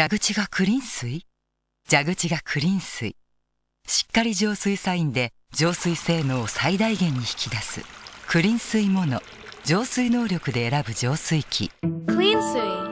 蛇口がクリン水蛇口がクリン水しっかり浄水サインで浄水性能を最大限に引き出すクリン水モノ浄水能力で選ぶ浄水器クリン水